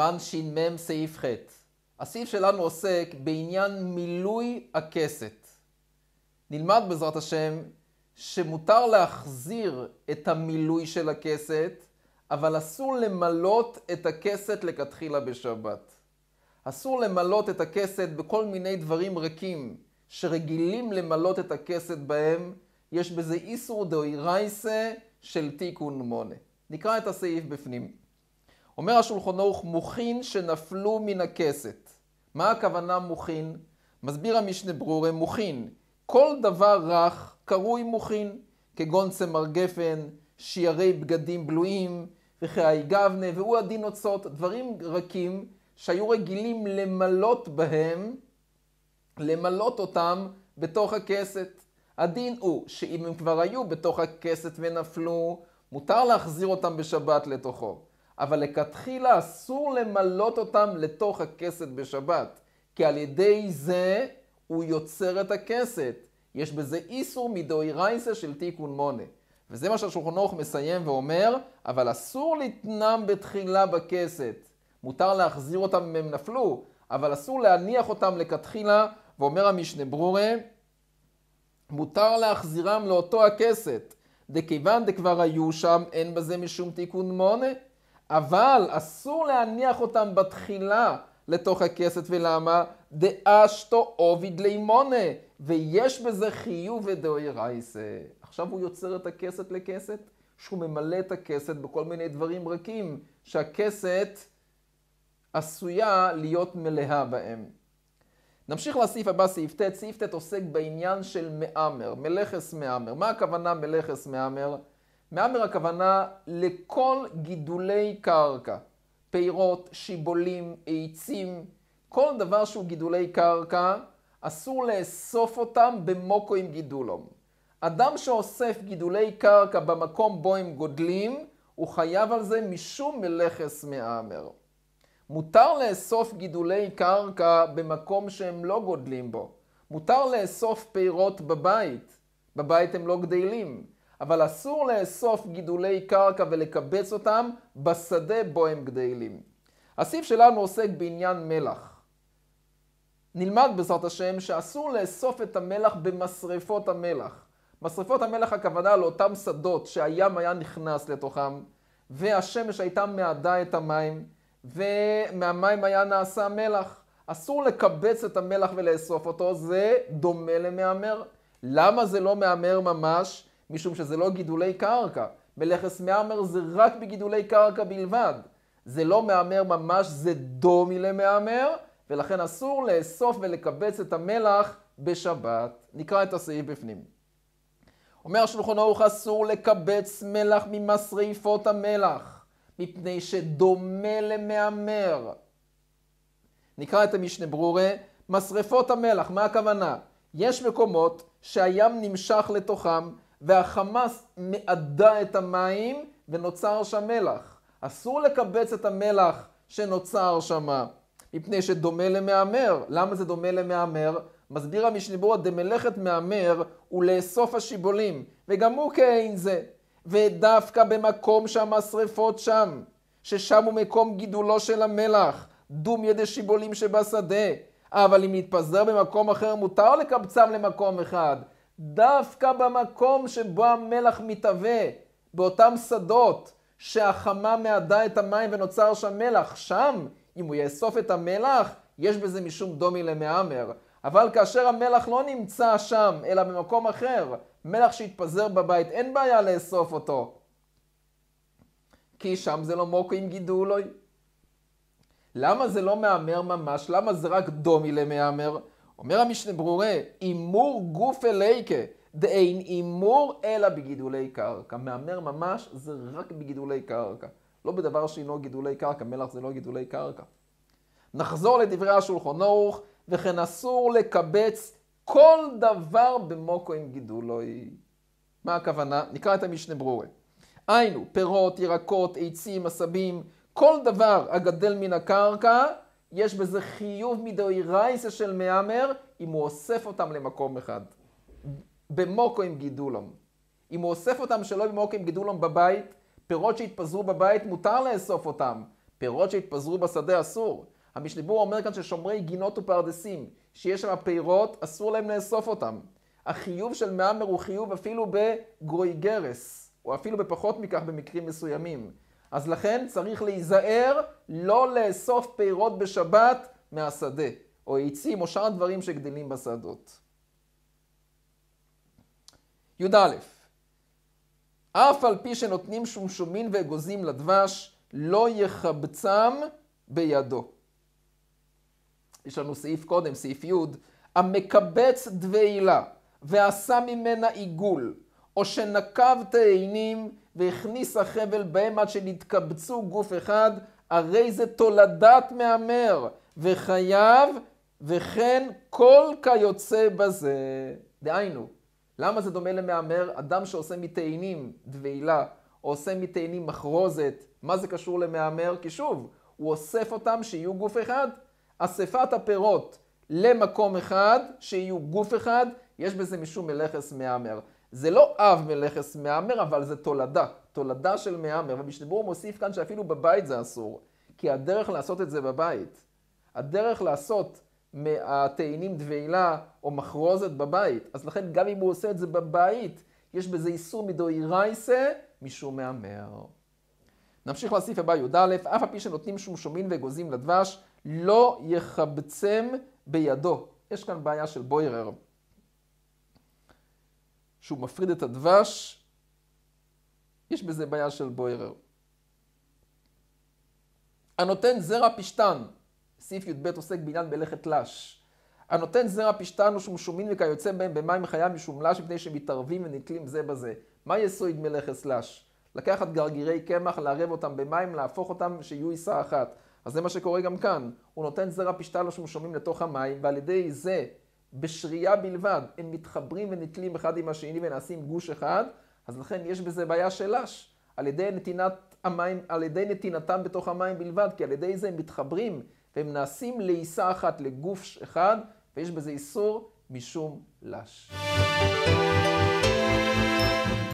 סימן ש"מ סעיף ח'. הסעיף שלנו עוסק בעניין מילוי הכסת. נלמד בעזרת השם שמותר להחזיר את המילוי של הכסת, אבל אסור למלות את הכסת לכתחילה בשבת. אסור למלות את הכסת בכל מיני דברים ריקים שרגילים למלות את הכסת בהם, יש בזה איסור דאורייסה של תיקון מונה. נקרא את הסעיף בפנים. אומר השולחון ערוך מוחין שנפלו מן הכסת. מה הכוונה מוחין? מסביר המשנה ברורי מוחין. כל דבר רך קרוי מוחין, כגון צמר גפן, שיערי בגדים בלויים, וכהי גבנה, והוא הדין נוצות, דברים רכים שהיו רגילים למלות בהם, למלות אותם בתוך הכסת. הדין הוא שאם הם כבר היו בתוך הכסת ונפלו, מותר להחזיר אותם בשבת לתוכו. אבל לכתחילה אסור למלות אותם לתוך הכסת בשבת, כי על ידי זה הוא יוצר את הכסת. יש בזה איסור מדוי רייסה של תיקון מונה. וזה מה שהשולחון אורך מסיים ואומר, אבל אסור לתנם בתחילה בכסת. מותר להחזיר אותם אם הם נפלו, אבל אסור להניח אותם לכתחילה, ואומר המשנה ברורה, מותר להחזירם לאותו הכסת. דכיוון דכבר היו שם, אין בזה משום תיקון מונה. אבל אסור להניח אותם בתחילה לתוך הכסת, ולמה? דאשתו עוביד לימונה, ויש בזה חיוב רייסה. עכשיו הוא יוצר את הכסת לכסת, שהוא ממלא את הכסת בכל מיני דברים רכים, שהכסת עשויה להיות מלאה בהם. נמשיך לסעיף הבא, סעיף ט'. סעיף ט' עוסק בעניין של מאמר, מלכס מאמר. מה הכוונה מלכס מאמר? מהמר הכוונה לכל גידולי קרקע, פירות, שיבולים, עצים, כל דבר שהוא גידולי קרקע, אסור לאסוף אותם במוקו עם גידולום. אדם שאוסף גידולי קרקע במקום בו הם גודלים, הוא חייב על זה משום מלכס מהמר. מותר לאסוף גידולי קרקע במקום שהם לא גודלים בו. מותר לאסוף פירות בבית, בבית הם לא גדלים. אבל אסור לאסוף גידולי קרקע ולקבץ אותם בשדה בו הם גדלים. הסעיף שלנו עוסק בעניין מלח. נלמד בעזרת השם שאסור לאסוף את המלח במשרפות המלח. משרפות המלח הכוונה לאותם שדות שהים היה נכנס לתוכם, והשמש הייתה מעדה את המים, ומהמים היה נעשה מלח. אסור לקבץ את המלח ולאסוף אותו, זה דומה למהמר. למה זה לא מהמר ממש? משום שזה לא גידולי קרקע. מלאכס מהמר זה רק בגידולי קרקע בלבד. זה לא מהמר ממש, זה דומי למהמר, ולכן אסור לאסוף ולקבץ את המלח בשבת. נקרא את הסעיף בפנים. אומר שולחון ערוך אסור לקבץ מלח ממסריפות המלח, מפני שדומה למהמר. נקרא את המשנה ברורה, מסרפות המלח, מה הכוונה? יש מקומות שהים נמשך לתוכם והחמאס מעדה את המים ונוצר שם מלח. אסור לקבץ את המלח שנוצר שמה, מפני שדומה למהמר. למה זה דומה למהמר? מסביר המשניבורה דמלאכת מהמר ולאסוף השיבולים, וגם הוא כאין זה. ודווקא במקום שם השרפות שם, ששם הוא מקום גידולו של המלח, דום ידי שיבולים שבשדה. אבל אם נתפזר במקום אחר, מותר לקבצם למקום אחד. דווקא במקום שבו המלח מתהווה, באותם שדות שהחמה מאדה את המים ונוצר שם מלח, שם, אם הוא יאסוף את המלח, יש בזה משום דומי למהמר. אבל כאשר המלח לא נמצא שם, אלא במקום אחר, מלח שהתפזר בבית, אין בעיה לאסוף אותו. כי שם זה לא מוקו עם גידול. למה זה לא מהמר ממש? למה זה רק דומי למהמר? אומר המשנה ברורה, הימור גוף אליקה, דאין הימור אלא בגידולי קרקע. מהמר ממש זה רק בגידולי קרקע. לא בדבר שאינו לא גידולי קרקע, מלח זה לא גידולי קרקע. נחזור לדברי השולחון ערוך, וכן אסור לקבץ כל דבר במוקו עם גידולוי. מה הכוונה? נקרא את המשנה ברורה. היינו, פירות, ירקות, עצים, עשבים, כל דבר הגדל מן הקרקע, יש בזה חיוב רייסה של מהמר, אם הוא אוסף אותם למקום אחד. במוקו עם גידולם. אם הוא אוסף אותם שלא במוקו עם גידולם בבית, פירות שהתפזרו בבית מותר לאסוף אותם, פירות שהתפזרו בשדה אסור. המשליבור אומר כאן ששומרי גינות ופרדסים, שיש שם פירות, אסור להם לאסוף אותם. החיוב של מהמר הוא חיוב אפילו בגרויגרס, או אפילו בפחות מכך במקרים מסוימים. אז לכן צריך להיזהר לא לאסוף פירות בשבת מהשדה, או עצים או שאר דברים שגדלים בשדות. י"א אף על פי שנותנים שומשומין ואגוזים לדבש, לא יחבצם בידו. יש לנו סעיף קודם, סעיף י', המקבץ דבעילה ועשה ממנה עיגול, או שנקב תאנים והכניס החבל בהם עד שנתקבצו גוף אחד, הרי זה תולדת מהמר, וחייב, וכן כל כיוצא בזה. דהיינו, למה זה דומה למהמר? אדם שעושה מתאנים דבילה, או עושה מתאנים מחרוזת, מה זה קשור למהמר? כי שוב, הוא אוסף אותם שיהיו גוף אחד. אספת הפירות למקום אחד, שיהיו גוף אחד, יש בזה משום מלאכס מהמר. זה לא אב מלכס מהמר, אבל זה תולדה. תולדה של מהמר. ובשביל ברור מוסיף כאן שאפילו בבית זה אסור. כי הדרך לעשות את זה בבית, הדרך לעשות מהתאנים דבילה או מחרוזת בבית, אז לכן גם אם הוא עושה את זה בבית, יש בזה איסור מדוי רייסה משום מהמר. נמשיך להוסיף הבא י"א, אף על פי שנותנים שומשומין ואגוזים לדבש, לא יחבצם בידו. יש כאן בעיה של בוירר. שהוא מפריד את הדבש, יש בזה בעיה של בוירר. הנותן זרע פשתן, סעיף י"ב עוסק בעניין מלאכת לש. הנותן זרע פשתן הוא שומשומין וכיוצא בהם במים חיה משומלש לש מפני שמתערבים ונתלים זה בזה. מה יסוד מלאכת לש? לקחת גרגירי קמח, לערב אותם במים, להפוך אותם שיהיו עיסה אחת. אז זה מה שקורה גם כאן. הוא נותן זרע פשתן ושומשומים לתוך המים, ועל ידי זה בשרייה בלבד, הם מתחברים ונתלים אחד עם השני ונעשים גוש אחד, אז לכן יש בזה בעיה של אש. על ידי נתינת המים, על ידי נתינתם בתוך המים בלבד, כי על ידי זה הם מתחברים והם נעשים לעיסה אחת, לגוף אחד, ויש בזה איסור משום לש.